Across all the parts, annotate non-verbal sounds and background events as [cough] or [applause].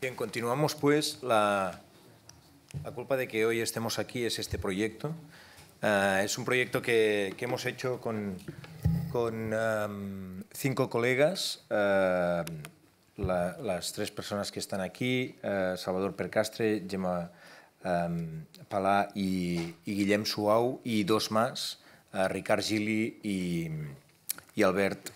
Bien, continuamos pues. La, la, culpa de que hoy estemos aquí es este proyecto. Uh, es un proyecto que, que hemos hecho con, con um, cinco colegas, uh, la, las tres personas que están aquí, uh, Salvador Percastre, Gemma um, Palá y, y, Guillem Suau, y dos más, Ricard Gili y, y Albert.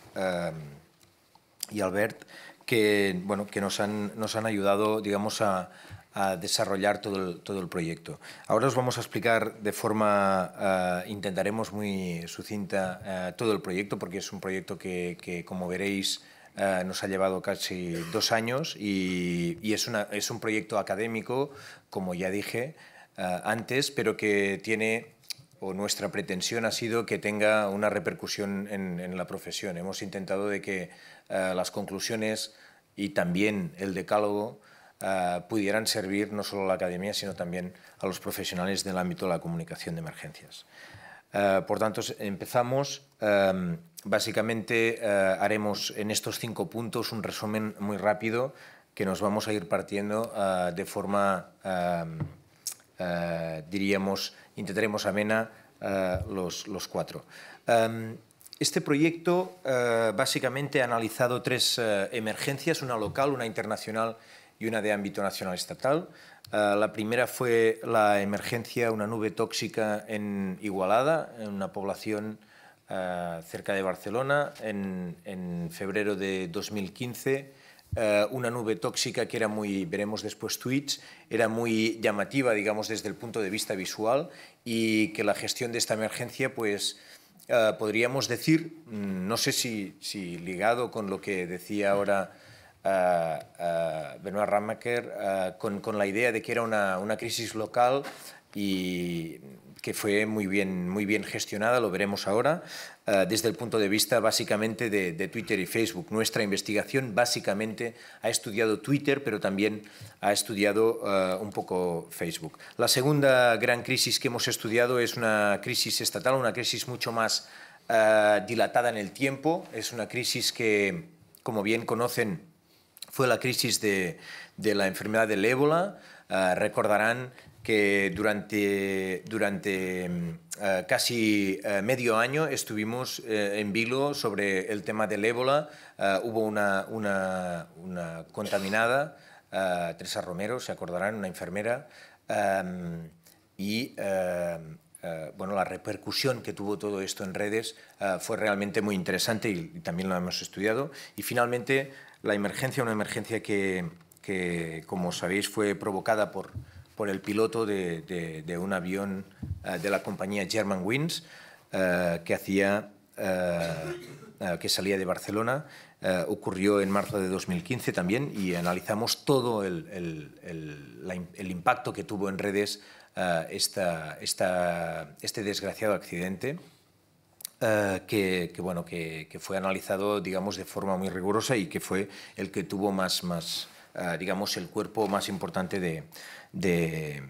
y Albert que, bueno, que nos, han, nos han ayudado digamos, a, a desarrollar todo el, todo el proyecto. Ahora os vamos a explicar de forma, eh, intentaremos muy sucinta eh, todo el proyecto, porque es un proyecto que, que como veréis, eh, nos ha llevado casi dos años y, y es, una, es un proyecto académico, como ya dije antes, pero que tiene o nuestra pretensión ha sido que tenga una repercusión en, en la profesión. Hemos intentado de que eh, las conclusiones y también el decálogo eh, pudieran servir no solo a la academia, sino también a los profesionales del ámbito de la comunicación de emergencias. Eh, por tanto, empezamos. Em, básicamente haremos en estos cinco puntos un resumen muy rápido que nos vamos a ir partiendo de forma, em, diríamos, intentaremos amena los, los cuatro. Em, este proyecto eh, básicamente ha analizado tres eh, emergencias, una local, una internacional y una de ámbito nacional estatal. Eh, la primera fue la emergencia, una nube tóxica en Igualada, en una población cerca de Barcelona, en, en febrero de 2015. una nube tóxica que era muy, veremos después tweets, era muy llamativa, digamos, desde el punto de vista visual y que la gestión de esta emergencia, pues, Ah, podríamos decir, mm, no sé si, ligado con lo que decía ahora uh, uh, Benoit Ramaker, con, la idea de que era una crisis local y que fue muy bien, muy bien gestionada, lo veremos ahora, eh, desde el punto de vista básicamente de, Twitter y Facebook. Nuestra investigación básicamente ha estudiado Twitter, pero también ha estudiado eh, un poco Facebook. La segunda gran crisis que hemos estudiado es una crisis estatal, una crisis mucho más eh, dilatada en el tiempo. Es una crisis que, como bien conocen, fue la crisis de, de la enfermedad del ébola. recordarán que durante, durante mm, eh, casi eh, medio año estuvimos eh, en vilo sobre el tema del ébola. hubo una, una, una contaminada, Teresa Romero, se acordarán, una enfermera, em, y em, bueno, la repercusión que tuvo todo esto en redes fue realmente muy interesante y, y también lo hemos estudiado. Y finalmente, la emergencia, una emergencia que, que como sabéis, fue provocada por por el piloto de, un avión eh, de la compañía Germanwings eh, que hacía eh, que salía de Barcelona ocurrió en marzo de 2015 también y analizamos todo el, impacto que tuvo en redes esta, este desgraciado accidente que, bueno, que, fue analizado digamos, de forma muy rigurosa y que fue el que tuvo más, más, Ah, digamos, el cuerpo más importante de,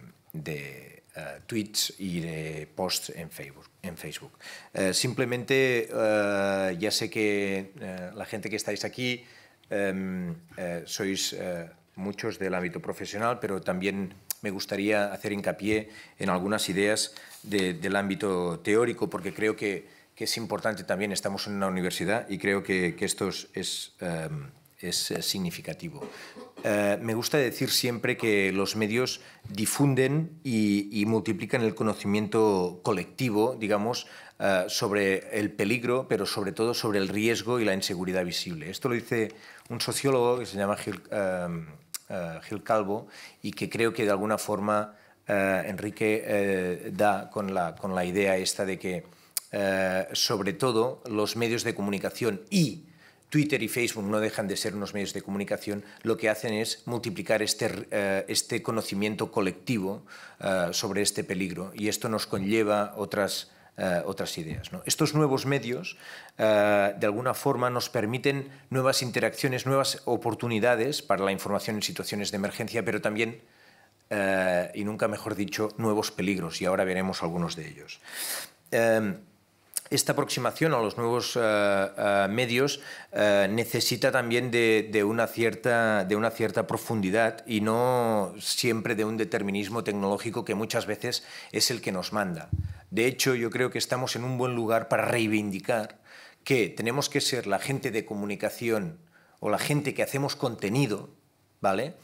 ah, tweets y de posts en Facebook. En Facebook. Eh, simplemente, eh, ya sé que eh, la gente que estáis aquí em, sois muchos del ámbito profesional, pero también me gustaría hacer hincapié en algunas ideas del ámbito teórico, porque creo que, es importante también, estamos en una universidad y creo que, esto es, es em, significativo. Eh, me gusta decir siempre que los medios difunden y, multiplican el conocimiento colectivo, digamos, eh, sobre el peligro, pero sobre todo sobre el riesgo y la inseguridad visible. Esto lo dice un sociólogo que se llama Gil, em, eh, Calvo y que creo que de alguna forma Enrique da con la, con la idea esta de que sobre todo los medios de comunicación y Twitter y Facebook no dejan de ser unos medios de comunicación, lo que hacen es multiplicar este, eh, este conocimiento colectivo eh, sobre este peligro y esto nos conlleva otras, eh, otras ideas. Estos nuevos medios, de alguna forma, nos permiten nuevas interacciones, nuevas oportunidades para la información en situaciones de emergencia, pero también... y nunca mejor dicho, nuevos peligros, y ahora veremos algunos de ellos. Em, esta aproximación a los nuevos eh, eh, medios eh, necesita también de, una cierta, de una cierta profundidad y no siempre de un determinismo tecnológico que muchas veces es el que nos manda. De hecho, yo creo que estamos en un buen lugar para reivindicar que tenemos que ser la gente de comunicación o la gente que hacemos contenido, ¿vale?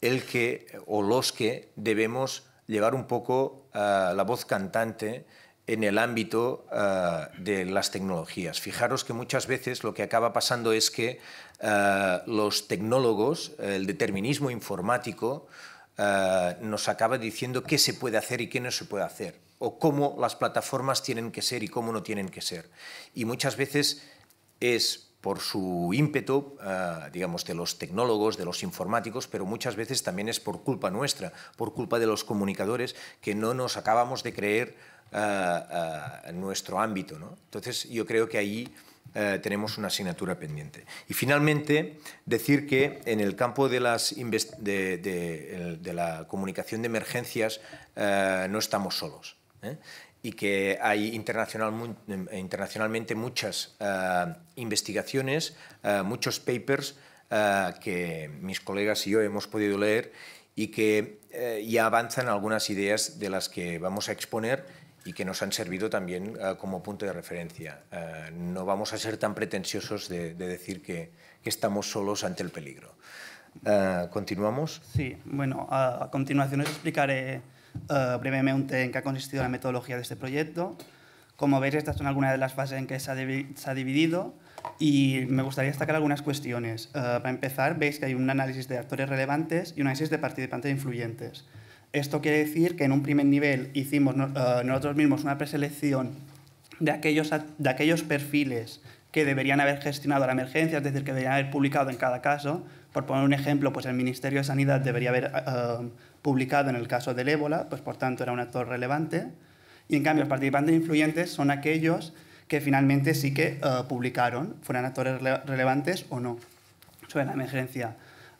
El que o los que debemos llevar un poco la voz cantante en el ámbito ah, de las tecnologías. Fijaros que muchas veces lo que acaba pasando es que ah, los tecnólogos, el determinismo informático, ah, nos acaba diciendo qué se puede hacer y qué no se puede hacer, o cómo las plataformas tienen que ser y cómo no tienen que ser. Y muchas veces es por su ímpetu, eh, digamos, de los tecnólogos, de los informáticos, pero muchas veces también es por culpa nuestra, por culpa de los comunicadores que no nos acabamos de creer eh, eh, en nuestro ámbito. Entonces, yo creo que ahí... tenemos una asignatura pendiente. Y finalmente, decir que en el campo de, la comunicación de emergencias no estamos solos y que hay internacional, eh, internacionalmente muchas eh, investigaciones, eh, muchos papers que mis colegas y yo hemos podido leer y que ya avanzan algunas ideas de las que vamos a exponer y que nos han servido también como punto de referencia. no vamos a ser tan pretenciosos de, de decir que, que, estamos solos ante el peligro. ¿Continuamos? Sí, bueno, a, continuación os explicaré eh, brevemente en qué ha consistido la metodología de este proyecto. Como veis, estas son algunas de las fases en que se ha, dividido y me gustaría destacar algunas cuestiones. Eh, para empezar, veis que hay un análisis de actores relevantes y un análisis de participantes influyentes. Esto quiere decir que en un primer nivel hicimos eh, nosotros mismos una preselección de aquellos, de aquellos perfiles que deberían haber gestionado la emergencia, es decir, que deberían haber publicado en cada caso. Por poner un ejemplo, pues el Ministerio de Sanidad debería haber publicado en el caso del ébola, pues por tanto era un actor relevante, y en cambio los participantes influyentes son aquellos que finalmente sí que eh, publicaron, fueran actores relevantes o no, sobre la emergencia.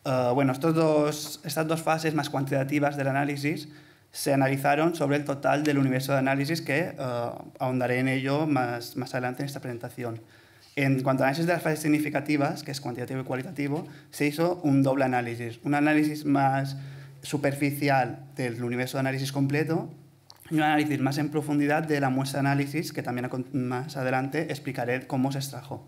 Eh, bueno, estos estas dos fases más cuantitativas del análisis se analizaron sobre el total del universo de análisis que eh, ahondaré en ello más, más adelante en esta presentación. En cuanto al análisis de las fases significativas, que es cuantitativo y cualitativo, se hizo un doble análisis. Un análisis más superficial del universo de análisis completo y un análisis más en profundidad de la muestra de análisis, que también más adelante explicaré cómo se extrajo.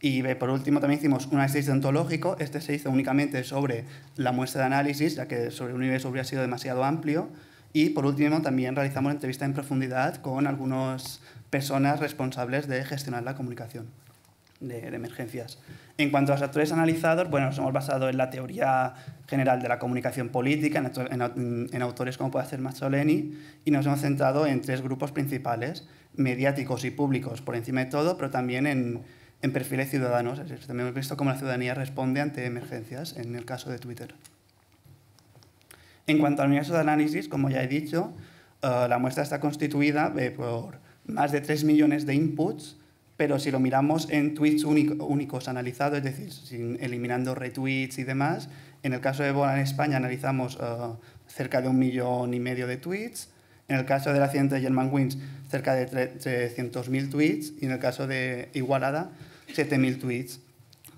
Y por último también hicimos un análisis deontológico. este se hizo únicamente sobre la muestra de análisis, ya que sobre el universo hubiera sido demasiado amplio. Y por último también realizamos una entrevista en profundidad con algunas personas responsables de gestionar la comunicación de emergencias. En cuanto a los actores analizados, bueno, nos hemos basado en la teoría general de la comunicación política, en, autores como puede hacer Mazzoleni, y nos hemos centrado en tres grupos principales, mediáticos y públicos por encima de todo, pero también en, en perfiles ciudadanos. También hemos visto cómo la ciudadanía responde ante emergencias, en el caso de Twitter. En cuanto al universo de análisis, como ya he dicho, eh, la muestra está constituida eh, por más de 3 millones de inputs pero si lo miramos en tweets únicos analizados, es decir, eliminando retweets y demás, en el caso de Bola en España analizamos eh, cerca de un millón y medio de tweets, en el caso del accidente de German Wings cerca de 300.000 tweets y en el caso de Igualada 7.000 tweets.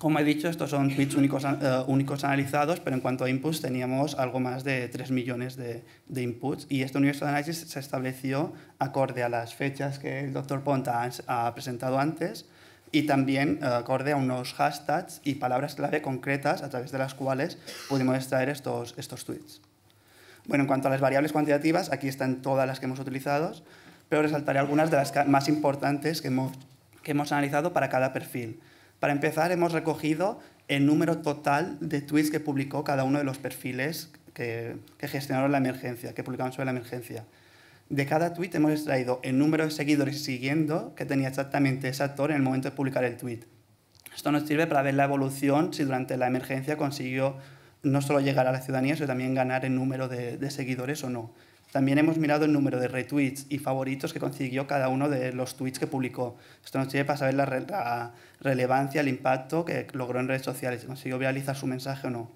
Como he dicho, estos son tweets eh, únicos, analizados, pero en cuanto a inputs teníamos algo más de 3 millones de, inputs y este universo de análisis se estableció acorde a las fechas que el doctor Ponta ha presentado antes y también eh, acorde a unos hashtags y palabras clave concretas a través de las cuales pudimos extraer estos, estos tweets. Bueno, en cuanto a las variables cuantitativas, aquí están todas las que hemos utilizado, pero resaltaré algunas de las más importantes que hemos, que hemos analizado para cada perfil. Para empezar, hemos recogido el número total de tweets que publicó cada uno de los perfiles que, gestionaron la emergencia, que publicaron sobre la emergencia. De cada tweet hemos extraído el número de seguidores siguiendo que tenía exactamente ese actor en el momento de publicar el tweet. Esto nos sirve para ver la evolución, si durante la emergencia consiguió no solo llegar a la ciudadanía, sino también ganar el número de seguidores o no. También hemos mirado el número de retweets y favoritos que consiguió cada uno de los tweets que publicó. Esto nos sirve para saber la, relevancia, el impacto que logró en redes sociales, si consiguió viralizar su mensaje o no.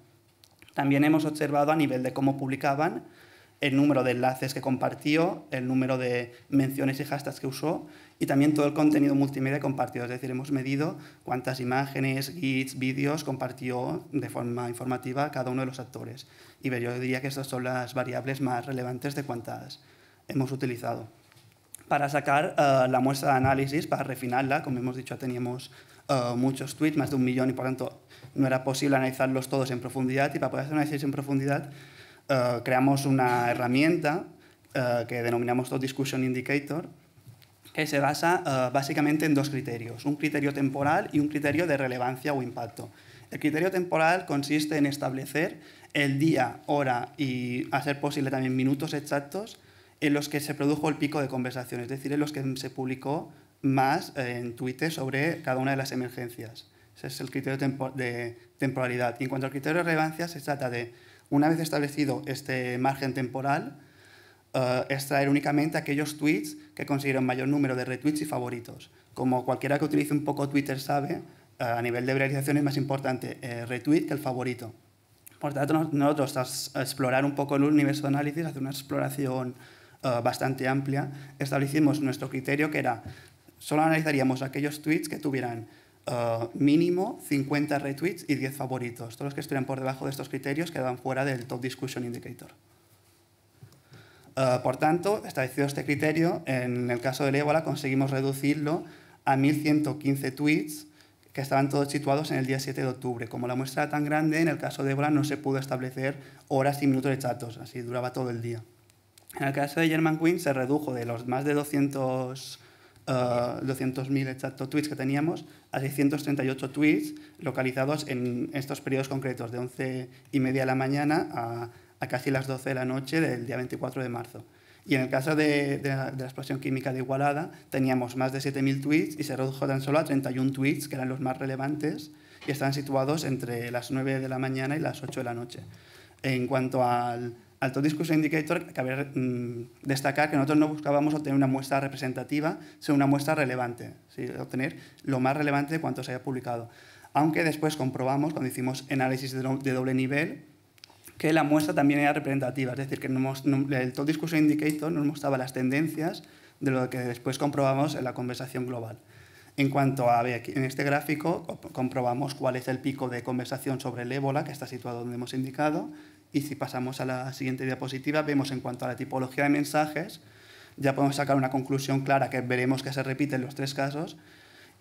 También hemos observado a nivel de cómo publicaban, el número de enlaces que compartió, el número de menciones y hashtags que usó y también todo el contenido multimedia compartido. Es decir, hemos medido cuántas imágenes, gifs, vídeos compartió de forma informativa cada uno de los actores. Y yo diría que estas son las variables más relevantes de cuantas hemos utilizado. Para sacar eh, la muestra de análisis, para refinarla, como hemos dicho, teníamos eh, muchos tweets, más de un millón, y por tanto no era posible analizarlos todos en profundidad. Y para poder hacer análisis en profundidad, eh, creamos una herramienta que denominamos Top Discussion Indicator, que se basa básicamente en dos criterios, un criterio temporal y un criterio de relevancia o impacto. El criterio temporal consiste en establecer el día, hora y, a ser posible también, minutos exactos en los que se produjo el pico de conversación, es decir, en los que se publicó más eh, en Twitter sobre cada una de las emergencias. Ese es el criterio de temporalidad. Y en cuanto al criterio de relevancia, se trata de, una vez establecido este margen temporal, eh, extraer únicamente aquellos tweets que consiguieron mayor número de retweets y favoritos. Como cualquiera que utilice un poco Twitter sabe, a nivel de viralización es más importante el eh, retweet que el favorito. Por tanto, nosotros tras explorar un poco el universo de análisis, hacer una exploración eh, bastante amplia, establecimos nuestro criterio que era solo analizaríamos aquellos tweets que tuvieran eh, mínimo 50 retweets y 10 favoritos. Todos los que estuvieran por debajo de estos criterios quedaban fuera del Top Discussion Indicator. por tanto, establecido este criterio, en el caso del ébola conseguimos reducirlo a 1.115 tweets que estaban todos situados en el día 7 de octubre. Como la muestra era tan grande, en el caso de Ébola no se pudo establecer horas y minutos de chatos, así duraba todo el día. En el caso de German Queen se redujo de los más de 200 200.000 chatos tweets que teníamos a 638 tweets localizados en estos periodos concretos, de 11 y media de la mañana a, a, casi las 12 de la noche del día 24 de marzo. Y en el caso de, la, explosión química de Igualada, teníamos más de 7.000 tweets y se redujo tan solo a 31 tweets, que eran los más relevantes, y estaban situados entre las 9 de la mañana y las 8 de la noche. En cuanto al alto discurso indicator, cabe mm, destacar que nosotros no buscábamos obtener una muestra representativa, sino una muestra relevante, obtener lo más relevante de cuanto se haya publicado. Aunque después comprobamos, cuando hicimos análisis de doble nivel, que la muestra también era representativa, es decir, que el Top Discussion Indicator nos mostraba las tendencias de lo que después comprobamos en la conversación global. En cuanto a, en este gráfico comprobamos cuál es el pico de conversación sobre el ébola, que está situado donde hemos indicado, y si pasamos a la siguiente diapositiva, vemos en cuanto a la tipología de mensajes, ya podemos sacar una conclusión clara que veremos que se repite en los tres casos,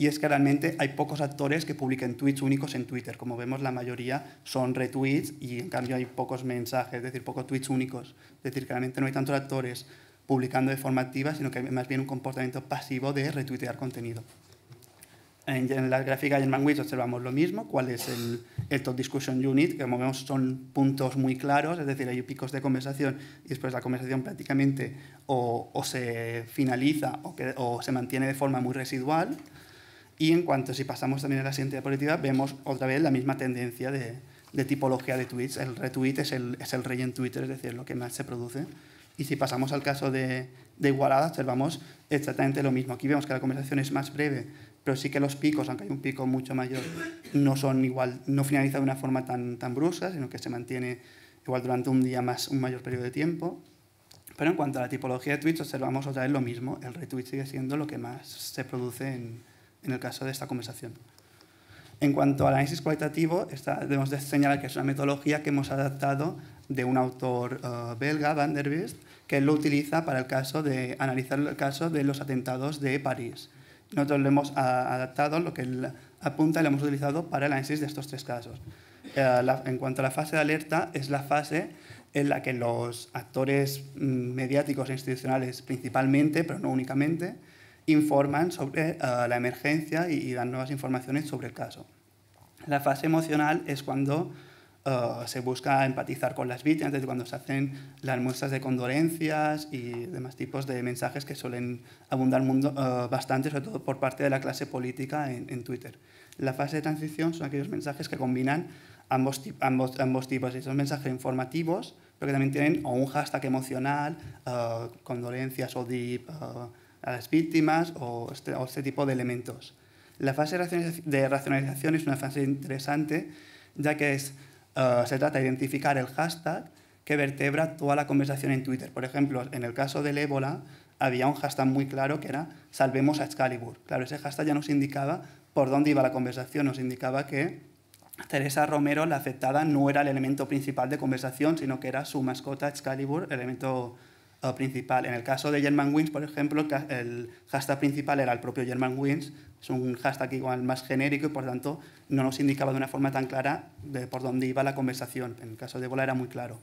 y es que realmente hay pocos actores que publiquen tweets únicos en Twitter. Como vemos, la mayoría son retweets y en cambio hay pocos mensajes, es decir, pocos tweets únicos. Es decir, que realmente no hay tantos actores publicando de forma activa, sino que hay más bien un comportamiento pasivo de retuitear contenido. En, en la gráfica de Manwich observamos lo mismo, cuál es el, Top Discussion Unit, que como vemos son puntos muy claros, es decir, hay picos de conversación y después la conversación prácticamente o, se finaliza o se mantiene de forma muy residual, y en cuanto si pasamos también a la siguiente diapositiva, vemos otra vez la misma tendencia de, tipología de tweets. El retweet es el, es el rey en Twitter, es decir, lo que más se produce. Y si pasamos al caso de, Igualada, observamos exactamente lo mismo. Aquí vemos que la conversación es más breve, pero sí que los picos, aunque hay un pico mucho mayor, no son igual, no finaliza de una forma tan, tan brusca, sino que se mantiene igual durante un día más, un mayor periodo de tiempo. Pero en cuanto a la tipología de tweets, observamos otra vez lo mismo. El retweet sigue siendo lo que más se produce en, en el caso de esta conversación. En cuanto al análisis cualitativo, debemos de señalar que es una metodología que hemos adaptado de un autor eh, belga, Van der Beest, que lo utiliza para el caso de analizar el caso de los atentados de París. Nosotros lo hemos ah, adaptado, lo que él apunta, lo hemos utilizado para el análisis de estos tres casos. Eh, en cuanto a la fase de alerta, es la fase en la que los actores mm, mediáticos e institucionales principalmente, pero no únicamente, informan sobre eh, la emergencia y, dan nuevas informaciones sobre el caso. La fase emocional es cuando eh, se busca empatizar con las víctimas, desde cuando se hacen las muestras de condolencias y demás tipos de mensajes que suelen abundar eh, bastante, sobre todo por parte de la clase política en, Twitter. La fase de transición son aquellos mensajes que combinan ambos, tipos, esos mensajes informativos, pero que también tienen un hashtag emocional, condolencias o deep a las víctimas este, o este, tipo de elementos. La fase de racionalización es una fase interesante, ya que es, eh, se trata de identificar el hashtag que vertebra toda la conversación en Twitter. Por ejemplo, en el caso del ébola, había un hashtag muy claro que era salvemos a Excalibur. Claro, ese hashtag ya nos indicaba por dónde iba la conversación, nos indicaba que Teresa Romero, la afectada, no era el elemento principal de conversación, sino que era su mascota Excalibur, elemento principal. En el caso de German Wings, por ejemplo, el hashtag principal era el propio German Wings, es un hashtag igual más genérico y por tanto no nos indicaba de una forma tan clara de por dónde iba la conversación. En el caso de Bola era muy claro.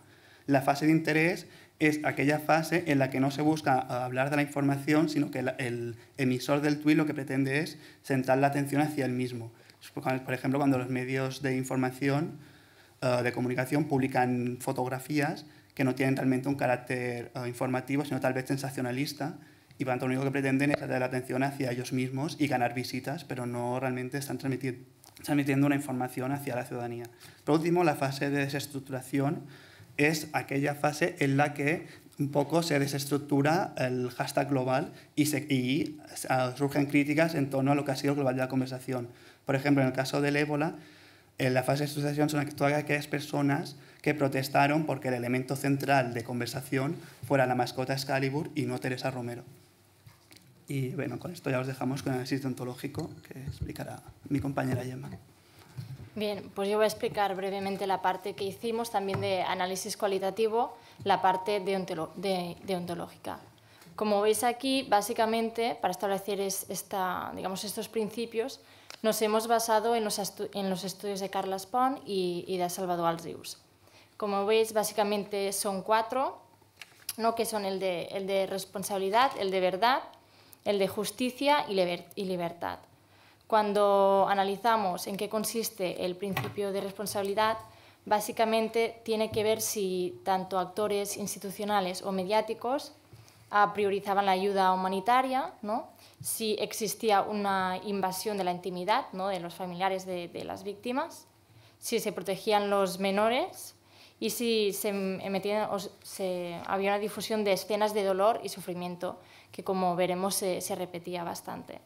La fase de interés es aquella fase en la que no se busca hablar de la información, sino que el, emisor del tuit lo que pretende es sentar la atención hacia él mismo. Por ejemplo, cuando los medios de información, eh, de comunicación, publican fotografías, que no tienen realmente un carácter eh, informativo, sino tal vez sensacionalista, y por lo tanto lo único que pretenden es atraer la atención hacia ellos mismos y ganar visitas, pero no realmente están transmitiendo una información hacia la ciudadanía. Por último, la fase de desestructuración es aquella fase en la que un poco se desestructura el hashtag global y, se, eh, surgen críticas en torno a lo que ha sido global de la conversación. Por ejemplo, en el caso del ébola, en eh, la fase de desestructuración son todas aquellas personas que protestaron porque el elemento central de conversación fuera la mascota Excalibur y no Teresa Romero. Y bueno, con esto ya os dejamos con el análisis ontológico que explicará mi compañera Yema. Bien, pues yo voy a explicar brevemente la parte que hicimos también de análisis cualitativo, la parte de deontológica. Como veis aquí, básicamente, para establecer esta, digamos, estos principios, nos hemos basado en los, estudios de Carles Pont y, de Salvador Alzius. Como veis, básicamente son cuatro, ¿no? que son el de, el de responsabilidad, el de verdad, el de justicia y libertad. Cuando analizamos en qué consiste el principio de responsabilidad, básicamente tiene que ver si tanto actores institucionales o mediáticos ah, priorizaban la ayuda humanitaria, si existía una invasión de la intimidad ¿no? de los familiares de las víctimas, si se protegían los menores y si se, emitían, eh, o se había una difusión de escenas de dolor y sufrimiento, que como veremos se, se repetía bastante.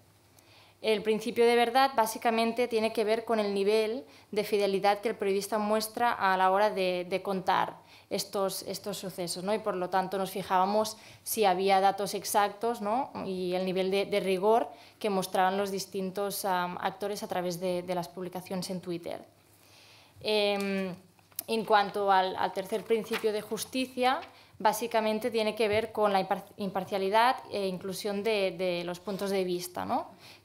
El principio de verdad básicamente tiene que ver con el nivel de fidelidad que el periodista muestra a la hora de, de contar estos, estos sucesos, ¿no? y por lo tanto nos fijábamos si había datos exactos ¿no? y el nivel de, rigor que mostraban los distintos actores a través de, de, las publicaciones en Twitter. Em, en cuanto al, tercer principio de justicia, básicamente tiene que ver con la imparcialidad e inclusión de, los puntos de vista,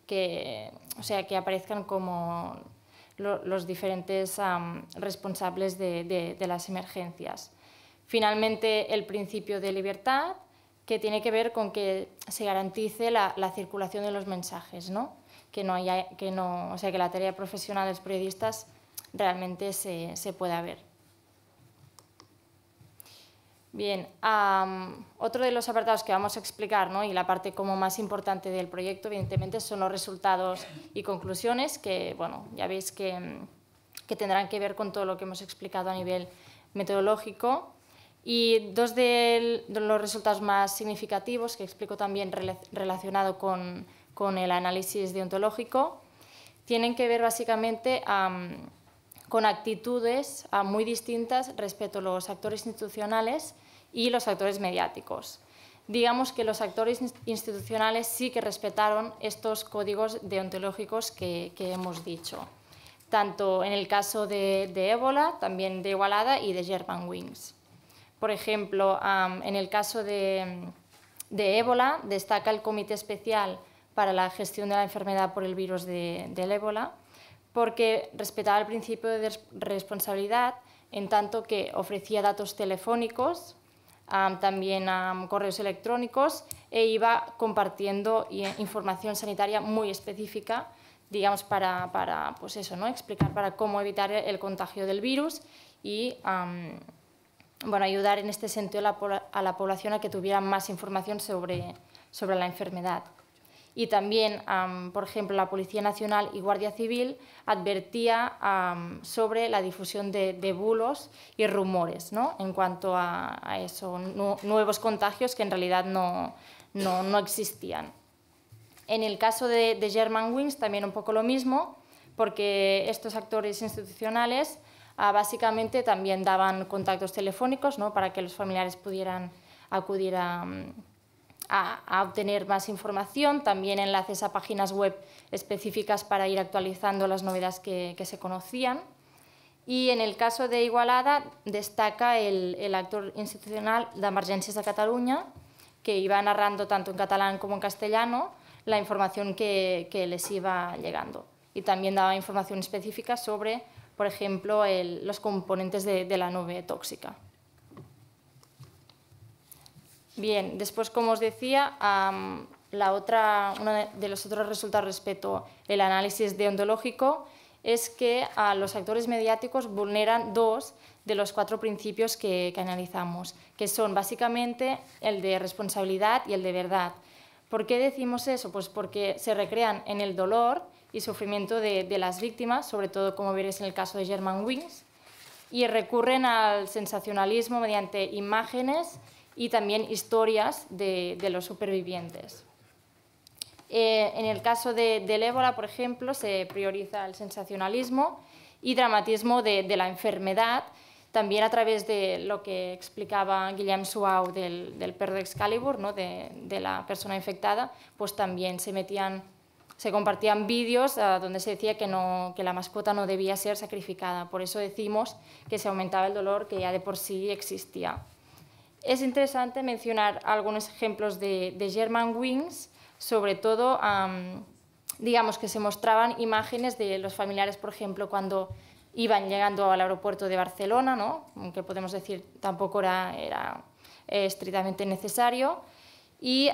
que, o sea, que aparezcan como los diferentes responsables de, las emergencias. Finalmente, el principio de libertad, que tiene que ver con que se garantice la, circulación de los mensajes, ¿no? Que, no o sea, que la tarea profesional de los periodistas realmente se pueda ver. Bien, otro de los apartados que vamos a explicar ¿no? y la parte como más importante del proyecto, evidentemente, son los resultados y conclusiones que, bueno, ya veis que, que tendrán que ver con todo lo que hemos explicado a nivel metodológico. Y dos de, los resultados más significativos que explico también relacionado con, con, el análisis deontológico tienen que ver básicamente con actitudes ah, muy distintas respecto a los actores institucionales y los actores mediáticos. Digamos que los actores institucionales sí que respetaron estos códigos deontológicos que, hemos dicho, tanto en el caso de, Ébola, también de Igualada y de German Wings. Por ejemplo, en el caso de, ébola destaca el Comité Especial para la Gestión de la Enfermedad por el Virus de, del Ébola, porque respetaba el principio de responsabilidad en tanto que ofrecía datos telefónicos también a correos electrónicos e iba compartiendo eh, información sanitaria muy específica, digamos, para, pues eso, explicar para cómo evitar e, el contagio del virus y ayudar en este sentido a la, población a que tuviera más información sobre la enfermedad y también, por ejemplo, la Policía Nacional y Guardia Civil advertía sobre la difusión de, bulos y rumores ¿no? en cuanto a, a eso, nuevos contagios que en realidad no, no, no existían. En el caso de, de German Wings también un poco lo mismo, porque estos actores institucionales ah, básicamente también daban contactos telefónicos ¿no? para que los familiares pudieran acudir a, a, obtener más información, también enlaces a páginas web específicas para ir actualizando las novedades que, se conocían. Y en el caso de Igualada destaca el, actor institucional de Emergencias de Cataluña, que iba narrando tanto en catalán como en castellano la información que, les iba llegando. Y también daba información específica sobre, por ejemplo, los componentes de la nube tóxica. Bien, después, como os decía, la otra, uno de los otros resultados respecto al análisis deontológico es que a los actores mediáticos vulneran dos de los cuatro principios que, que, analizamos, que son básicamente el de responsabilidad y el de verdad. ¿Por qué decimos eso? Pues porque se recrean en el dolor y sufrimiento de, de las víctimas, sobre todo como veréis en el caso de German Wings, y recurren al sensacionalismo mediante imágenes y también historias de, los supervivientes. Eh, en el caso de, del ébola, por ejemplo, se prioriza el sensacionalismo y dramatismo de, la enfermedad, también a través de lo que explicaba Guillem Suau del, perro de Excalibur, ¿no? de, la persona infectada, pues también se metían, se compartían vídeos ah, donde se decía que, no, que la mascota no debía ser sacrificada. Por eso decimos que se aumentaba el dolor que ya de por sí existía. Es interesante mencionar algunos ejemplos de, German Wings, sobre todo, digamos que se mostraban imágenes de los familiares, por ejemplo, cuando iban llegando al aeropuerto de Barcelona, ¿no? aunque podemos decir tampoco era, eh, estrictamente necesario, y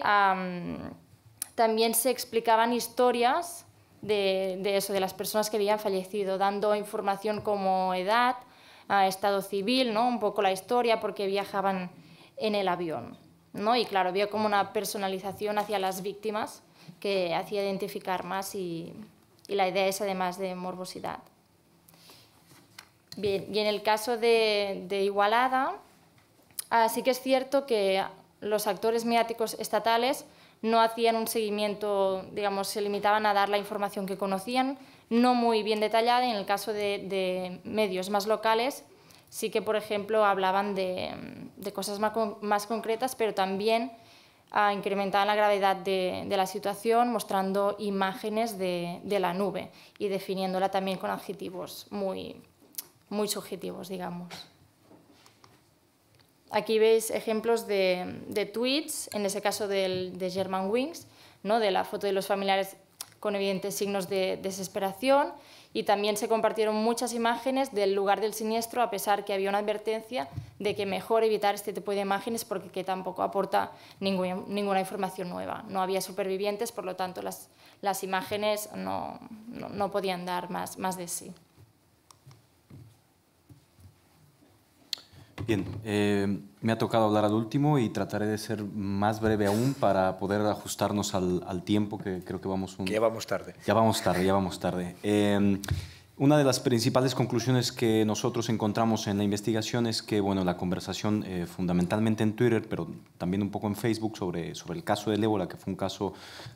también se explicaban historias de, eso, de las personas que habían fallecido, dando información como edad, ah, estado civil, ¿no? un poco la historia, porque viajaban en el avión. ¿no? Y claro, había como una personalización hacia las víctimas que hacía identificar más y, y la idea es además de morbosidad. Bien, y en el caso de, de Igualada, ah, sí que es cierto que los actores mediáticos estatales no hacían un seguimiento, digamos, se limitaban a dar la información que conocían, no muy bien detallada. En el caso de, de medios más locales, sí que, por ejemplo, hablaban de, de cosas más, más, concretas, pero también ah, incrementaban la gravedad de, de, la situación mostrando imágenes de, de, la nube y definiéndola también con adjetivos muy, muy subjetivos, digamos. Aquí veis ejemplos de, tweets, en ese caso del, de German Wings, ¿no? de la foto de los familiares con evidentes signos de desesperación y también se compartieron muchas imágenes del lugar del siniestro, a pesar que había una advertencia de que mejor evitar este tipo de imágenes porque tampoco aporta ninguna, información nueva. No había supervivientes, por lo tanto las, imágenes no, podían dar más de sí. Bien, eh, me ha tocado hablar al último y trataré de ser más breve aún para poder ajustarnos al, tiempo que creo que vamos un... ya vamos tarde. Ya vamos tarde, ya vamos tarde. Eh, una de las principales conclusiones que nosotros encontramos en la investigación es que, bueno, la conversación eh, fundamentalmente en Twitter, pero también un poco en Facebook sobre, sobre el caso del ébola, que fue un caso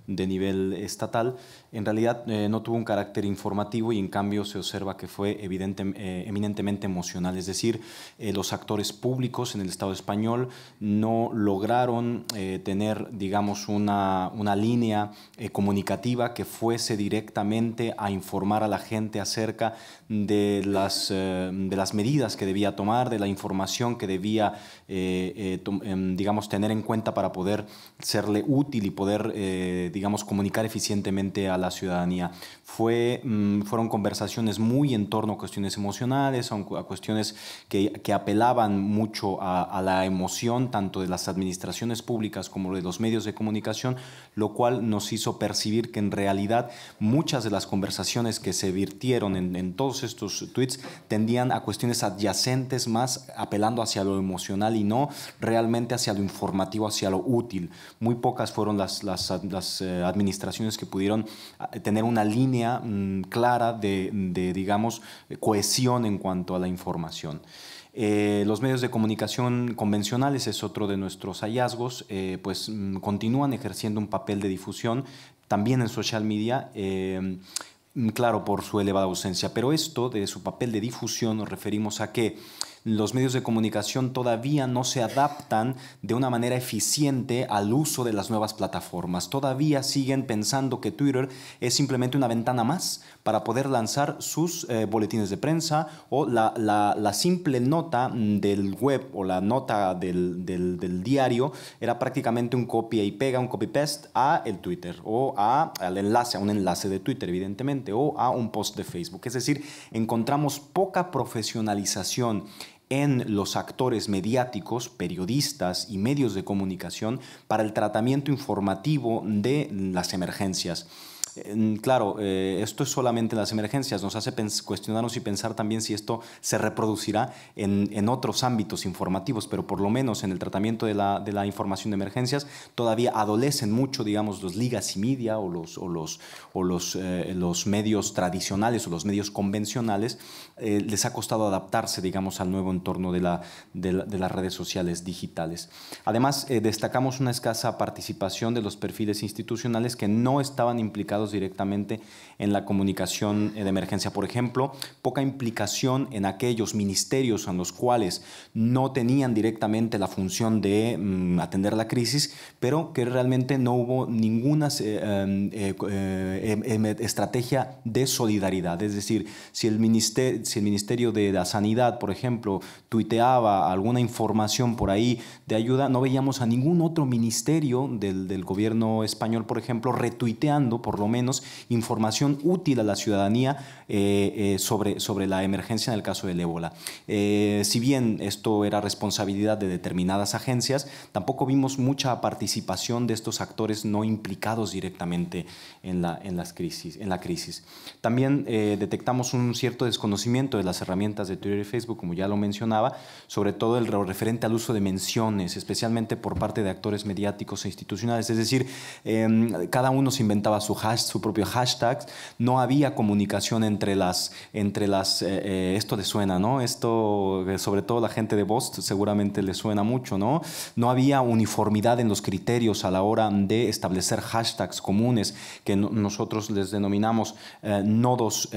de nivel estatal, en realidad eh, no tuvo un carácter informativo y en cambio se observa que fue evidente, eh, eminentemente emocional. Es decir, los actores públicos en el Estado español no lograron tener, digamos, una, una línea comunicativa que fuese directamente a informar a la gente acerca de las, eh, de las medidas que debía tomar, de la información que debía, eh, eh, em, digamos, tener en cuenta para poder serle útil y poder, digamos, comunicar eficientemente a la ciudadanía. Fue, mm, fueron conversaciones muy en torno a cuestiones emocionales, a cuestiones que, apelaban mucho a, a la emoción, tanto de las administraciones públicas como de los medios de comunicación, lo cual nos hizo percibir que en realidad muchas de las conversaciones que se virtieron en, todos estos tweets tendían a cuestiones adyacentes más apelando hacia lo emocional y no realmente hacia lo informativo, hacia lo útil. Muy pocas fueron las, eh, administraciones que pudieron eh, tener una línea mm, clara de, digamos, cohesión en cuanto a la información. Eh, los medios de comunicación convencionales es otro de nuestros hallazgos, pues mm, continúan ejerciendo un papel de difusión también en social media. Mm, claro por su elevada ausencia, pero esto de su papel de difusión nos referimos a que los medios de comunicación todavía no se adaptan de una manera eficiente al uso de las nuevas plataformas. Todavía siguen pensando que Twitter es simplemente una ventana más para poder lanzar sus eh, boletines de prensa o la, simple nota del web o la nota del, diario era prácticamente un copia y pega, un copy-paste a el Twitter o a, al enlace, a un enlace de Twitter evidentemente o a un post de Facebook. Es decir, encontramos poca profesionalización en los actores mediáticos, periodistas y medios de comunicación para el tratamiento informativo de las emergencias. Claro, eh, esto es solamente en las emergencias, nos hace cuestionarnos y pensar también si esto se reproducirá en, otros ámbitos informativos, pero por lo menos en el tratamiento de la, información de emergencias todavía adolecen mucho, digamos, los ligas y media o los, eh, medios tradicionales o los medios convencionales, eh, les ha costado adaptarse, digamos, al nuevo entorno de las redes sociales digitales. Además, destacamos una escasa participación de los perfiles institucionales que no estaban implicados directamente en la comunicación eh, de emergencia. Por ejemplo, poca implicación en aquellos ministerios en los cuales no tenían directamente la función de mm, atender la crisis, pero que realmente no hubo ninguna eh, em, eh, em, em, estrategia de solidaridad. Es decir, si el, ministerio, de la Sanidad, por ejemplo, tuiteaba alguna información por ahí de ayuda, no veíamos a ningún otro ministerio del, del gobierno español, por ejemplo, retuiteando por lo menos menos información útil a la ciudadanía eh, eh, sobre, sobre la emergencia en el caso del ébola. Eh, si bien esto era responsabilidad de determinadas agencias, tampoco vimos mucha participación de estos actores no implicados directamente en la, en las crisis, en la crisis. También detectamos un cierto desconocimiento de las herramientas de Twitter y Facebook, como ya lo mencionaba, sobre todo el referente al uso de menciones, especialmente por parte de actores mediáticos e institucionales. Es decir, em, cada uno se inventaba su hashtag su propio hashtag, no había comunicación entre las, entre las, eh, eh, esto le suena, ¿no? Esto, eh, sobre todo la gente de Bost seguramente le suena mucho, ¿no? No había uniformidad en los criterios a la hora de establecer hashtags comunes que nosotros les denominamos nodos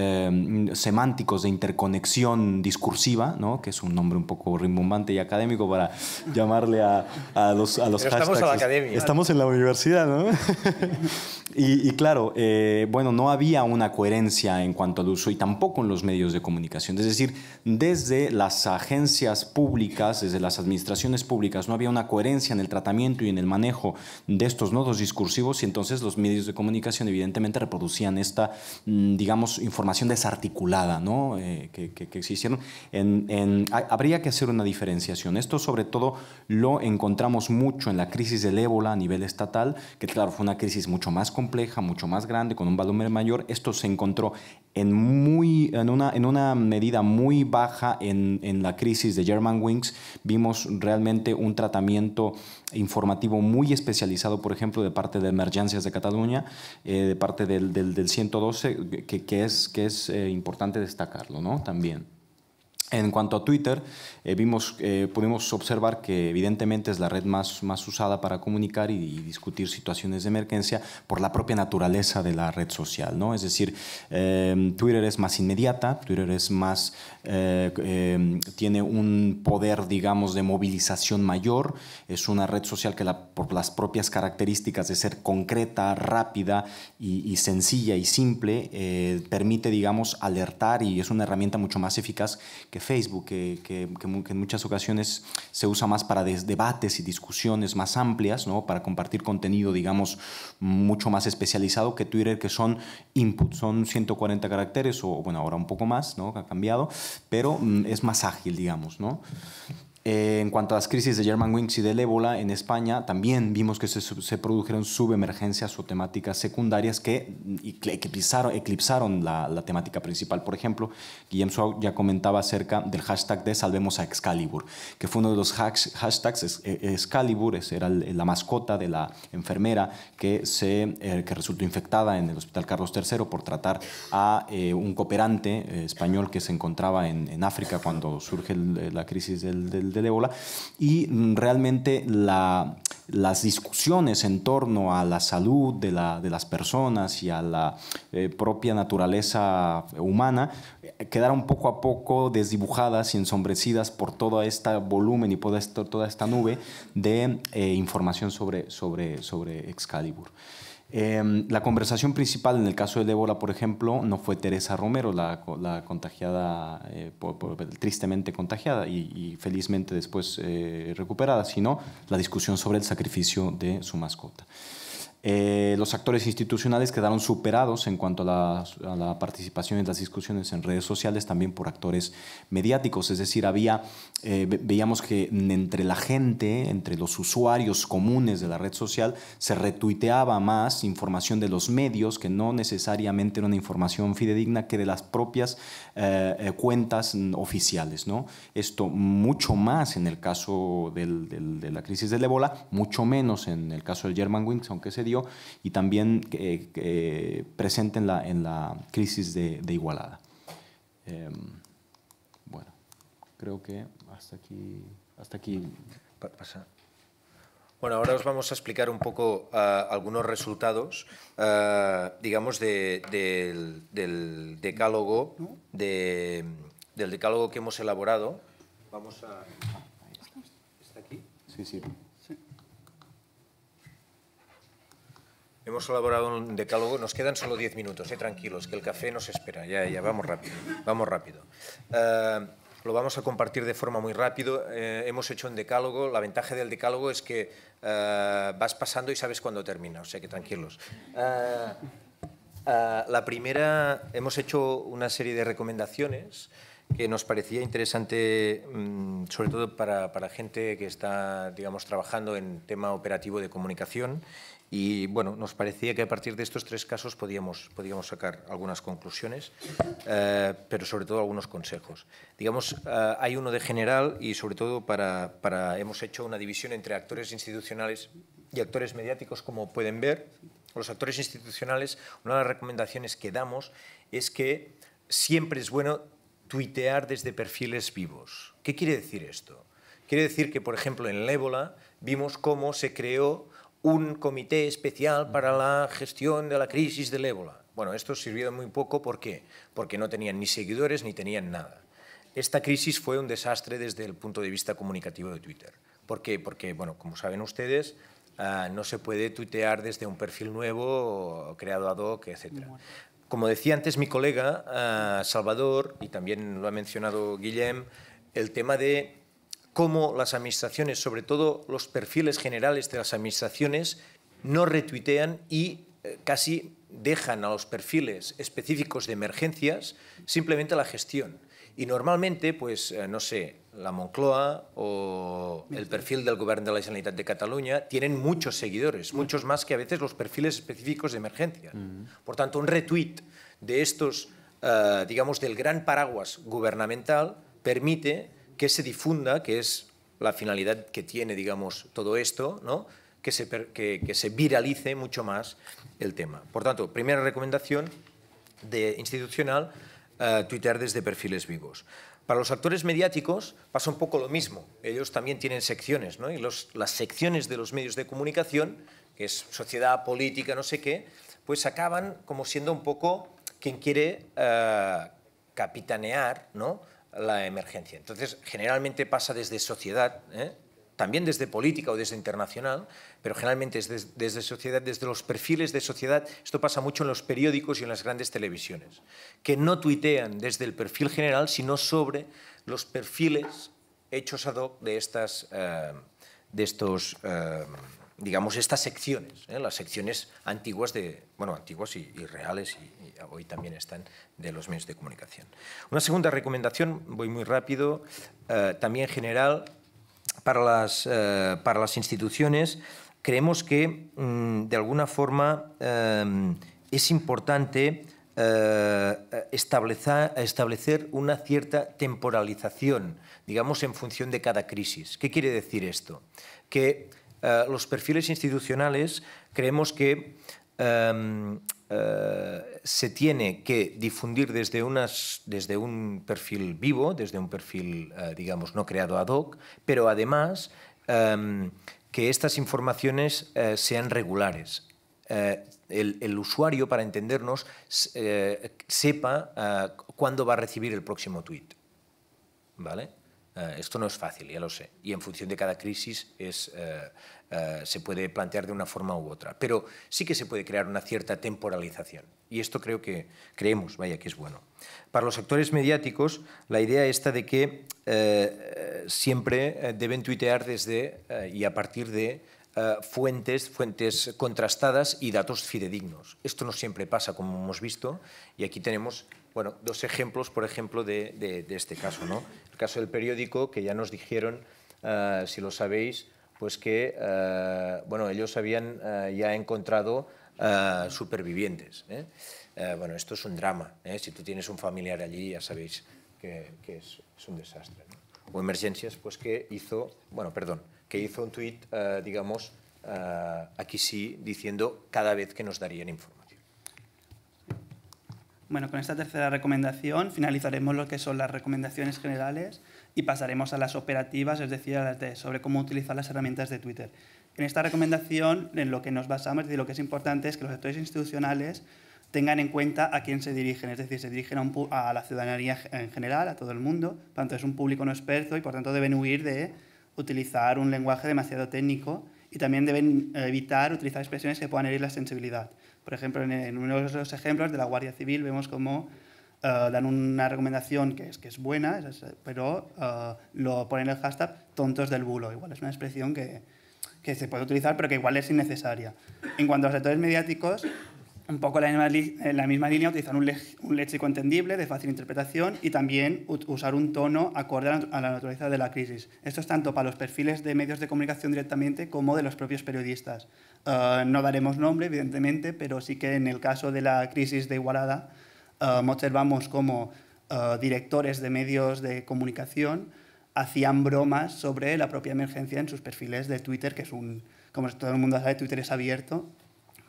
semánticos de interconexión discursiva, ¿no? Que es un nombre un poco rimbombante y académico para llamarle a, los, a los hashtags. Estamos en la academia. Estamos en la universidad, ¿no? [laughs] y claro, eh, bueno, no había una coherencia en cuanto al uso y tampoco en los medios de comunicación. Es decir, desde las agencias públicas, desde las administraciones públicas, no había una coherencia en el tratamiento y en el manejo de estos nodos discursivos y entonces los medios de comunicación evidentemente reproducían esta, mm, digamos, información desarticulada ¿no? Eh, que, que, se hicieron. en, habría que hacer una diferenciación. Esto sobre todo lo encontramos mucho en la crisis del ébola a nivel estatal, que claro, fue una crisis mucho más compleja, mucho más grande, con un volumen mayor, esto se encontró en, muy, en, una, en una medida muy baja en, la crisis de Germanwings. Vimos realmente un tratamiento informativo muy especializado, por ejemplo, de parte de emergencias de Cataluña, eh, de parte del, 112, que, que, es, que es eh, importante destacarlo ¿no? también. En cuanto a Twitter, eh, vimos, eh, pudimos observar que evidentemente es la red más, más usada para comunicar y, discutir situaciones de emergencia por la propia naturaleza de la red social. ¿no? Es decir, em, Twitter es más inmediata, Twitter es más, eh, em, tiene un poder, digamos, de movilización mayor, es una red social que la, por las propias características de ser concreta, rápida y, sencilla y simple, permite, digamos, alertar y es una herramienta mucho más eficaz que Facebook, que, que, que que en muchas ocasiones se usa más para debates y discusiones más amplias, ¿no? para compartir contenido, digamos, mucho más especializado que Twitter, que son inputs, son 140 caracteres o, bueno, ahora un poco más, ¿no? ha cambiado, pero mm, es más ágil, digamos. ¿no? Eh, en cuanto a las crisis de Germanwings y del ébola en España, también vimos que se, produjeron subemergencias o temáticas secundarias que mm, eclipsaron, eclipsaron la, temática principal. Por ejemplo, Guillem Suau ya comentaba acerca del hashtag de Salvemos a Excalibur, que fue uno de los hashtags. E, Excalibur era la mascota de la enfermera que, se, eh, que resultó infectada en el Hospital Carlos III por tratar a eh, un cooperante español que se encontraba en, África cuando surge la crisis del, del del, ébola y mm, realmente las discusiones en torno a la salud de, las personas y a la eh, propia naturaleza humana eh, quedaron poco a poco desdibujadas y ensombrecidas por todo este volumen y toda esta nube de eh, información sobre Excalibur. Em, la conversación principal en el caso de ébola, por ejemplo, no fue Teresa Romero, la, contagiada, eh, tristemente contagiada y, felizmente después eh, recuperada, sino la discusión sobre el sacrificio de su mascota. Eh, los actores institucionales quedaron superados en cuanto a la, participación en las discusiones en redes sociales, también por actores mediáticos. Es decir, había, eh, veíamos que entre la gente, entre los usuarios comunes de la red social, se retuiteaba más información de los medios, que no necesariamente era una información fidedigna, que de las propias eh, eh, cuentas oficiales. ¿no? Esto mucho más en el caso de la crisis del ébola, mucho menos en el caso del Wings, aunque se dio, y también eh, presente en la, en la crisis de, Igualada. Em, bueno, creo que hasta aquí. Hasta aquí. Bueno, ahora os vamos a explicar un poco ah, algunos resultados, ah, digamos, del, decálogo, del decálogo que hemos elaborado. Vamos a... ¿Está aquí? Sí, sí. Hemos elaborado un decálogo, nos quedan solo diez minutos, eh, tranquilos, que el café nos espera, ya, ya, vamos rápido, vamos rápido. Ah, lo vamos a compartir de forma muy rápido. Eh, hemos hecho un decálogo. La ventaja del decálogo es que eh, vas pasando y sabes cuándo termina, o sea que tranquilos. Eh, la primera, hemos hecho una serie de recomendaciones que nos parecía interesante, mm, sobre todo para, para, gente que está, digamos, trabajando en tema operativo de comunicación y bueno, nos parecía que a partir de estos tres casos podíamos, podíamos sacar algunas conclusiones, eh, pero sobre todo algunos consejos. Digamos, eh, hay uno de general y sobre todo para, para, hemos hecho una división entre actores institucionales y actores mediáticos, como pueden ver. Los actores institucionales, una de las recomendaciones que damos es que siempre es bueno tuitear desde perfiles vivos. ¿Qué quiere decir esto? Quiere decir que, por ejemplo, en el ébola vimos cómo se creó un comité especial para la gestión de la crisis del ébola. Bueno, esto sirvió muy poco, ¿por qué? Porque no tenían ni seguidores ni tenían nada. Esta crisis fue un desastre desde el punto de vista comunicativo de Twitter. ¿Por qué? Porque, bueno, como saben ustedes, ah, no se puede tuitear desde un perfil nuevo, creado ad hoc, etc. Como decía antes mi colega, ah, Salvador, y también lo ha mencionado Guillem, el tema de cómo las administraciones, sobre todo los perfiles generales de las administraciones, no retuitean y eh, casi dejan a los perfiles específicos de emergencias simplemente la gestión. Y normalmente, pues, eh, no sé, la Moncloa o el perfil del Gobierno de la Generalitat de Cataluña tienen muchos seguidores, muchos más que a veces los perfiles específicos de emergencia. Mm. Por tanto, un retweet de estos, eh, digamos, del gran paraguas gubernamental permite que se difunda, que es la finalidad que tiene, digamos, todo esto, ¿no? que, se, se viralice mucho más el tema. Por tanto, primera recomendación de institucional, eh, tuitear desde perfiles vivos. Para los actores mediáticos pasa un poco lo mismo. Ellos también tienen secciones, ¿no? Y las secciones de los medios de comunicación, que es sociedad, política, no sé qué, pues acaban como siendo un poco quien quiere eh, capitanear, ¿no? la emergencia. Entonces, generalmente pasa desde sociedad, ¿eh? también desde política o desde internacional, pero generalmente es desde, sociedad, desde los perfiles de sociedad. Esto pasa mucho en los periódicos y en las grandes televisiones, que no tuitean desde el perfil general, sino sobre los perfiles hechos ad hoc de, estas, eh, de estos... Eh, digamos, estas secciones, ¿eh? las secciones antiguas, de, bueno, antiguas y, reales, y, hoy también están, de los medios de comunicación. Una segunda recomendación, voy muy rápido, eh, también general, para las, eh, para las instituciones, creemos que, mm, de alguna forma, es importante establecer, establecer una cierta temporalización, digamos, en función de cada crisis. ¿Qué quiere decir esto? Que eh, los perfiles institucionales creemos que em, eh, se tiene que difundir desde, unas, desde un perfil vivo, desde un perfil, eh, digamos, no creado ad hoc, pero además em, que estas informaciones sean regulares. El, el, usuario, para entendernos, sepa cuándo va a recibir el próximo tweet. ¿Vale? Eh, esto no es fácil, ya lo sé. Y en función de cada crisis es, eh, eh, se puede plantear de una forma u otra. Pero sí que se puede crear una cierta temporalización. Y esto creo que creemos, vaya, que es bueno. Para los actores mediáticos, la idea está de que siempre deben tuitear desde y a partir de fuentes, fuentes contrastadas y datos fidedignos. Esto no siempre pasa, como hemos visto, y aquí tenemos bueno, dos ejemplos, por ejemplo, de, este caso. ¿no? El caso del periódico, que ya nos dijeron, eh, si lo sabéis, pues que eh, bueno, ellos habían eh, ya encontrado supervivientes. bueno, esto es un drama. Si tú tienes un familiar allí, ya sabéis que, es, un desastre. O emergencias, pues que hizo, bueno, perdón, que hizo un tuit, digamos, aquí sí, diciendo cada vez que nos darían información. Bueno, con esta tercera recomendación finalizaremos lo que son las recomendaciones generales y pasaremos a las operativas, es decir, sobre cómo utilizar las herramientas de Twitter. En esta recomendación, en lo que nos basamos, es decir, lo que es importante es que los actores institucionales tengan en cuenta a quién se dirigen, es decir, se dirigen a, la ciudadanía en general, a todo el mundo, tanto es un público no experto y por tanto deben huir de utilizar un lenguaje demasiado técnico y también deben evitar utilizar expresiones que puedan herir la sensibilidad. Por ejemplo, en, uno de los ejemplos de la Guardia Civil vemos cómo eh, dan una recomendación que es, que es buena, pero eh, lo ponen el hashtag tontos del bulo. Igual es una expresión que, que, se puede utilizar, pero que igual es innecesaria. En cuanto a los sectores mediáticos, un poco la misma, en eh, la misma línea, utilizar un, un, léxico entendible, de fácil interpretación y también usar un tono acorde a la naturaleza de la crisis. Esto es tanto para los perfiles de medios de comunicación directamente como de los propios periodistas. Eh, no daremos nombre, evidentemente, pero sí que en el caso de la crisis de Igualada eh, observamos como directores de medios de comunicación hacían bromas sobre la propia emergencia en sus perfiles de Twitter, que es un, como todo el mundo sabe, Twitter es abierto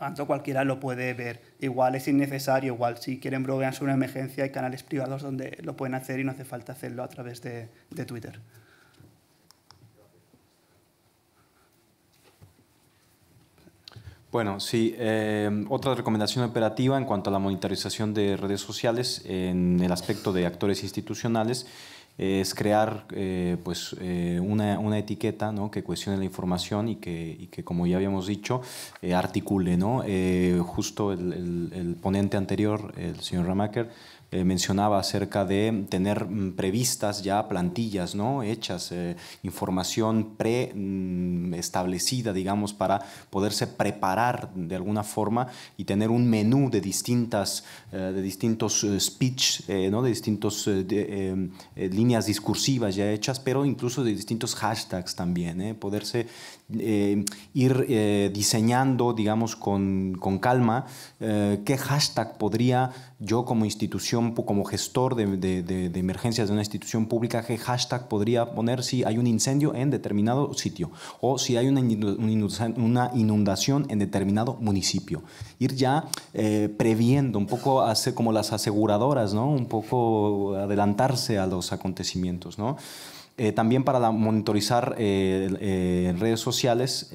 tanto cualquiera lo puede ver. Igual es innecesario, igual si quieren bromear sobre una emergencia hay canales privados donde lo pueden hacer y no hace falta hacerlo a través de, de Twitter. Bueno, sí. Eh, otra recomendación operativa en cuanto a la monitorización de redes sociales en el aspecto de actores institucionales es crear eh, pues, eh, una, etiqueta ¿no? que cuestione la información y que, como ya habíamos dicho, eh, articule. ¿no? justo el, el, ponente anterior, el señor Ramaker, eh, mencionaba acerca de tener mm, previstas ya plantillas ¿no? hechas, eh, información preestablecida, mm, digamos, para poderse preparar de alguna forma y tener un menú de, distintas, eh, de distintos speech, ¿no? de distintas líneas discursivas ya hechas, pero incluso de distintos hashtags también, poderse ir diseñando, digamos, con calma qué hashtag podría yo como institución, como gestor de, emergencias de una institución pública, ¿qué hashtag podría poner si hay un incendio en determinado sitio? O si hay una, inundación en determinado municipio. Ir ya eh, previendo, un poco hacer como las aseguradoras, ¿no? Un poco adelantarse a los acontecimientos, ¿no? Eh, también para monitorizar eh, eh, redes sociales,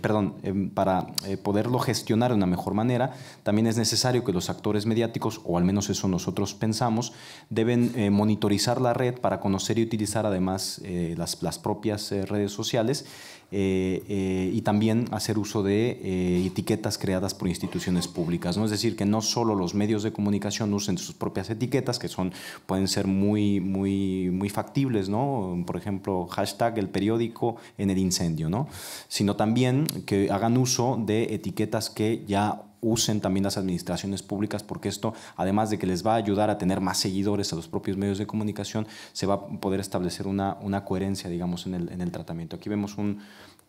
perdón, para poderlo gestionar de una mejor manera, también es necesario que los actores mediáticos, o al menos eso nosotros pensamos, deben monitorizar la red para conocer y utilizar además las propias redes sociales eh, eh, y también hacer uso de eh, etiquetas creadas por instituciones públicas. ¿no? Es decir, que no solo los medios de comunicación usen sus propias etiquetas, que son, pueden ser muy, muy, muy factibles, ¿no? por ejemplo, hashtag el periódico en el incendio, ¿no? sino también que hagan uso de etiquetas que ya usen también las administraciones públicas, porque esto, además de que les va a ayudar a tener más seguidores a los propios medios de comunicación, se va a poder establecer una, coherencia, digamos, en el, tratamiento. Aquí vemos un,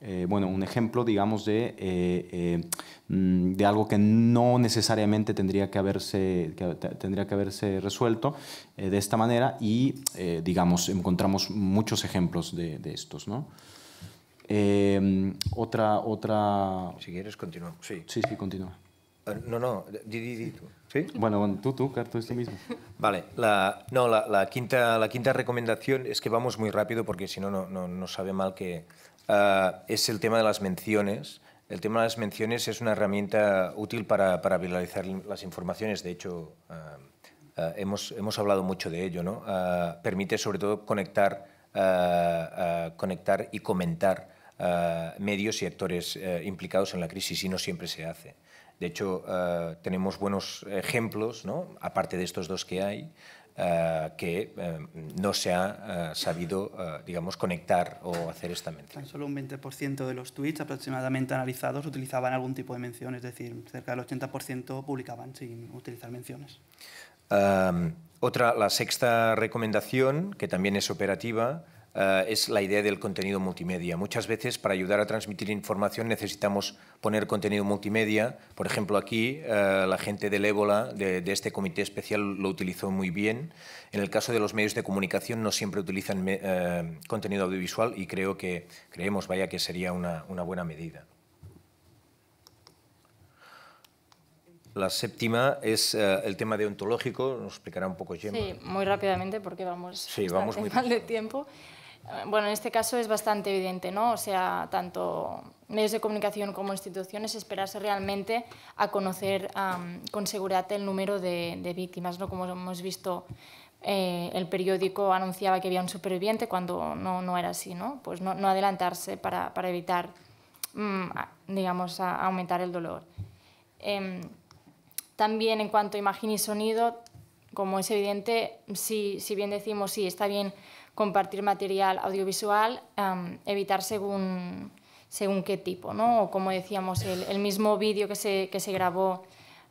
eh, bueno, un ejemplo, digamos, de, eh, eh, mm, de algo que no necesariamente tendría que haberse, tendría que haberse resuelto de esta manera y, digamos, encontramos muchos ejemplos de, estos, otra, otra... Si quieres, continúa. Sí, sí, sí continúa. Ah, no, no, di, di, di tú. Bueno, tú, tú, Carto, es mismo. Vale, la, no, la, quinta, recomendación es que vamos muy rápido porque si no, no, no sabe mal que ah, es el tema de las menciones. El tema de las menciones es una herramienta útil para, para viralizar las informaciones. De hecho, ah, hemos, hablado mucho de ello. ¿no? permite sobre todo conectar, conectar y comentar medios y actores eh, implicados en la crisis y no siempre se hace. De hecho, eh, tenemos buenos ejemplos, ¿no? aparte de estos dos que hay, eh, que eh, no se ha sabido, digamos, conectar o hacer esta mención. Tan solo un 20% de los tweets aproximadamente analizados utilizaban algún tipo de mención, es decir, cerca del 80% publicaban sin utilizar menciones. Em, otra, la sexta recomendación, que también es operativa, eh, es la idea del contenido multimedia. Muchas veces para ayudar a transmitir información necesitamos poner contenido multimedia. Por ejemplo, aquí eh, la gente del ébola, de, este comité especial, lo utilizó muy bien. En el caso de los medios de comunicación no siempre utilizan eh, contenido audiovisual y creo que, creemos, vaya, que sería una, buena medida. La séptima es el tema deontológico, nos explicará un poco Gemma. Sí, muy rápidamente porque vamos, sí, vamos muy mal de tiempo. Eh, bueno, en este caso es bastante evidente, ¿no? O sea, tanto medios de comunicación como instituciones esperarse realmente a conocer con seguridad el número de, víctimas, ¿no? Como hemos visto, eh, el periódico anunciaba que había un superviviente cuando no, era así, ¿no? Pues no, adelantarse para, evitar, mm, digamos, aumentar el dolor. Em, también en cuanto a imagen y sonido, como es evidente, si bien decimos, sí, está bien compartir material audiovisual, em, evitar según, qué tipo, ¿no? O como decíamos, el, mismo vídeo que se, grabó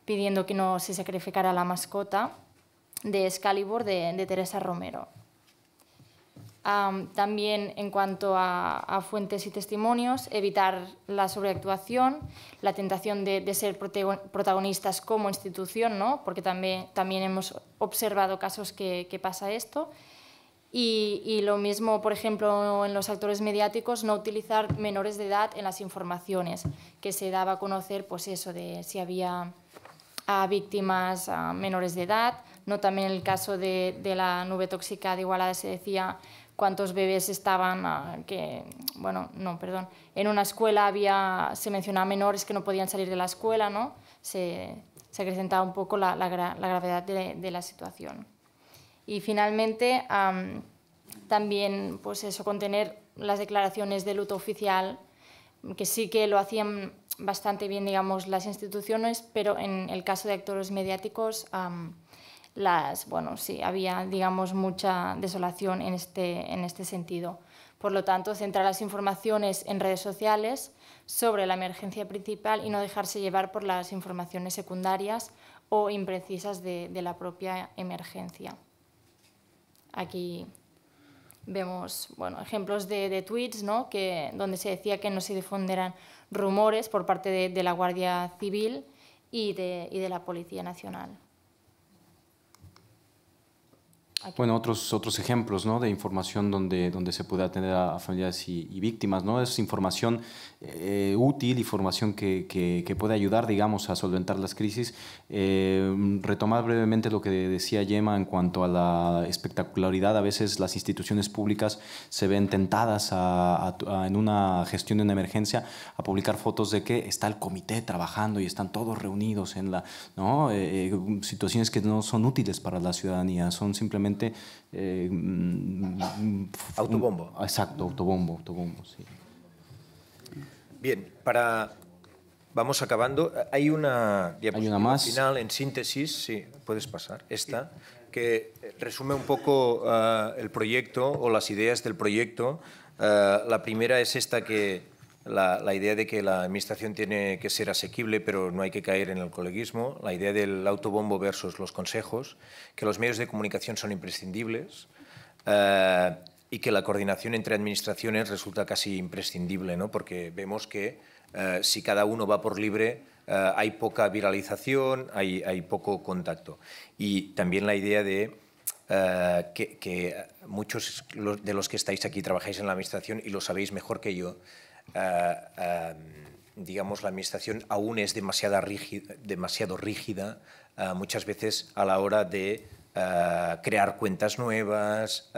pidiendo que no se sacrificara la mascota de Excalibur de, Teresa Romero. también en cuanto a, fuentes y testimonios, evitar la sobreactuación, la tentación de, ser protagonistas como institución, porque también, también hemos observado casos que, que pasa esto. Y, lo mismo, por ejemplo, en los actores mediáticos, no utilizar menores de edad en las informaciones que se daba a conocer, pues eso, de si había a víctimas a menores de edad, También en el caso de, de la nube tóxica de Igualada se decía cuántos bebés estaban ah, que bueno no perdón en una escuela había se mencionaba menores que no podían salir de la escuela no se, se acrecentaba un poco la, la, la gravedad de, de la situación y finalmente, también, pues eso, contener las declaraciones de luto oficial, que sí que lo hacían bastante bien, digamos, las instituciones, pero en el caso de actores mediáticos, las, bueno, sí, había, digamos, mucha desolación en este, en este sentido. Por lo tanto, centrar las informaciones en redes sociales sobre la emergencia principal y no dejarse llevar por las informaciones secundarias o imprecisas de la propia emergencia. Aquí vemos ejemplos de, tweets donde se decía que no se difundieran rumores por parte de, la Guardia Civil y de la Policía Nacional. Bueno, otros, otros ejemplos ¿no? de información donde, donde se puede atender a, familias y, víctimas. ¿no? Es información eh, útil, información que, puede ayudar, digamos, a solventar las crisis. Eh, retomar brevemente lo que decía Yema en cuanto a la espectacularidad. A veces las instituciones públicas se ven tentadas a, en una gestión de una emergencia a publicar fotos de que está el comité trabajando y están todos reunidos en la... ¿no? Eh, situaciones que no son útiles para la ciudadanía, son simplemente eh, mm, autobombo. Exacto, autobombo, autobombo, sí. Bien, para... Vamos acabando. Hay una diapositiva final en síntesis, sí, puedes pasar, esta, que eh, resume un poco eh, el proyecto o las ideas del proyecto. la primera es esta que la, idea de que la administración tiene que ser asequible, pero no hay que caer en el coleguismo, la idea del autobombo versus los consejos, que los medios de comunicación son imprescindibles eh, y que la coordinación entre administraciones resulta casi imprescindible, ¿no? porque vemos que eh, si cada uno va por libre, eh, hay poca viralización, hay, hay, poco contacto. Y también la idea de que, muchos de los que estáis aquí trabajáis en la Administración y lo sabéis mejor que yo, eh, eh, digamos, la Administración aún es demasiado rígida, demasiado rígida eh, muchas veces a la hora de crear cuentas nuevas,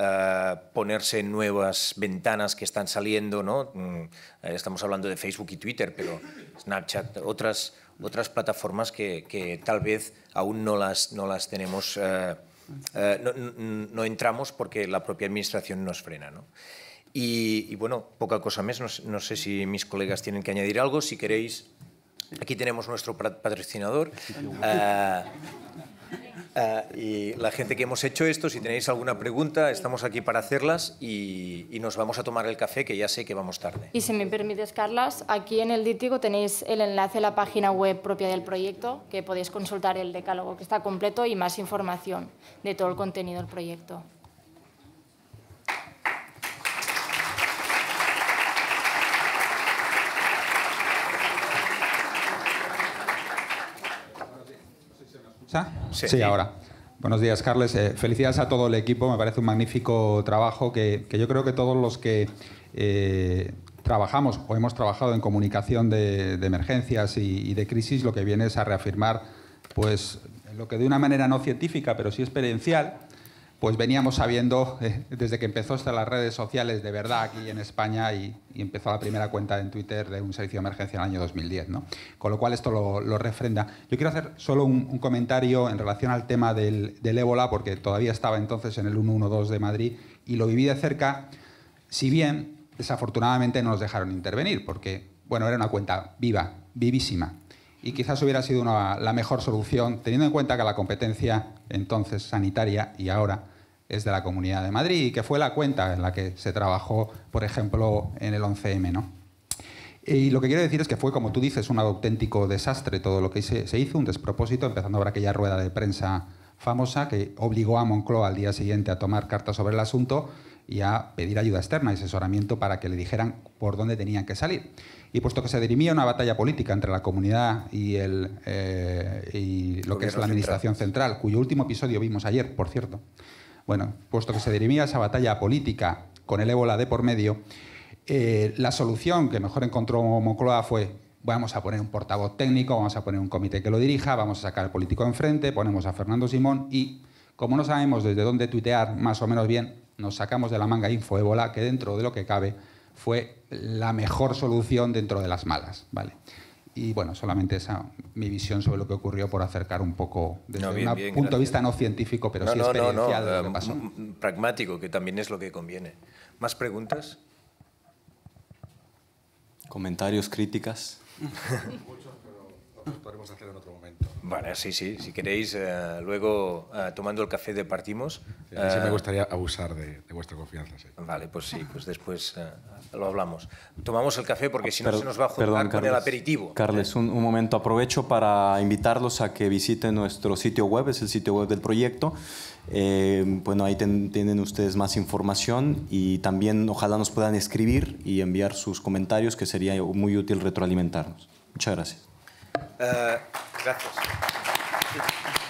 ponerse en nuevas ventanas que están saliendo. ¿no? Mm, estamos hablando de Facebook y Twitter, pero Snapchat, otras, otras plataformas que, que tal vez aún no las, no las tenemos, no, no, entramos porque la propia Administración nos frena. ¿no? Y, bueno, poca cosa más. No, sé si mis colegas tienen que añadir algo. Si queréis, aquí tenemos nuestro patrocinador. Ah, ah, y la gente que hemos hecho esto, si tenéis alguna pregunta, estamos aquí para hacerlas y, nos vamos a tomar el café, que ya sé que vamos tarde. Y si me permites, Carlas, aquí en el dítico tenéis el enlace a la página web propia del proyecto, que podéis consultar el decálogo, que está completo, y más información de todo el contenido del proyecto. Sí. ahora. Buenos días, Carles. Eh, felicidades a todo el equipo. Me parece un magnífico trabajo que, yo creo que todos los que eh, trabajamos o hemos trabajado en comunicación de, emergencias y, y, de crisis, lo que viene es a reafirmar, pues, lo que de una manera no científica, pero sí experiencial, pues veníamos sabiendo eh, desde que empezó hasta las redes sociales de verdad aquí en España y, empezó la primera cuenta en Twitter de un servicio de emergencia en el año 2010. ¿no? Con lo cual esto lo, refrenda. Yo quiero hacer solo un, comentario en relación al tema del, ébola, porque todavía estaba entonces en el 112 de Madrid y lo viví de cerca, si bien desafortunadamente no nos dejaron intervenir, porque bueno, era una cuenta viva, vivísima y quizás hubiera sido la mejor solución, teniendo en cuenta que la competencia entonces sanitaria y ahora es de la Comunidad de Madrid y que fue la cuenta en la que se trabajó, por ejemplo, en el 11M. Y lo que quiero decir es que fue, como tú dices, un auténtico desastre todo lo que se, hizo, un despropósito, empezando por aquella rueda de prensa famosa que obligó a Moncloa al día siguiente a tomar cartas sobre el asunto, y a pedir ayuda externa y asesoramiento para que le dijeran por dónde tenían que salir. Y puesto que se dirimía una batalla política entre la comunidad y, el, eh, y lo que es la Administración central. cuyo último episodio vimos ayer, por cierto, bueno, puesto que se dirimía esa batalla política con el ébola de por medio, eh, la solución que mejor encontró Moncloa fue vamos a poner un portavoz técnico, vamos a poner un comité que lo dirija, vamos a sacar al político enfrente, ponemos a Fernando Simón y, como no sabemos desde dónde tuitear más o menos bien, nos sacamos de la manga Info que dentro de lo que cabe fue la mejor solución dentro de las malas. ¿vale? Y bueno, solamente esa mi visión sobre lo que ocurrió por acercar un poco desde un punto de vista no científico, pero sí experiencial Pragmático, que también es lo que conviene. ¿Más preguntas? ¿Comentarios, críticas? [laughs] podremos hacer en otro momento. Vale, sí, sí, si queréis, eh, luego eh, tomando el café departimos. Sí, me eh, gustaría abusar de, vuestra confianza, Vale, pues sí, pues después lo hablamos. Tomamos el café porque si no se nos va a juntar con el aperitivo. Carles, un, un, momento, aprovecho para invitarlos a que visiten nuestro sitio web, es el sitio web del proyecto. bueno, ahí tienen ustedes más información y también ojalá nos puedan escribir y enviar sus comentarios que sería muy útil retroalimentarnos. Muchas gracias. gracias. Eh,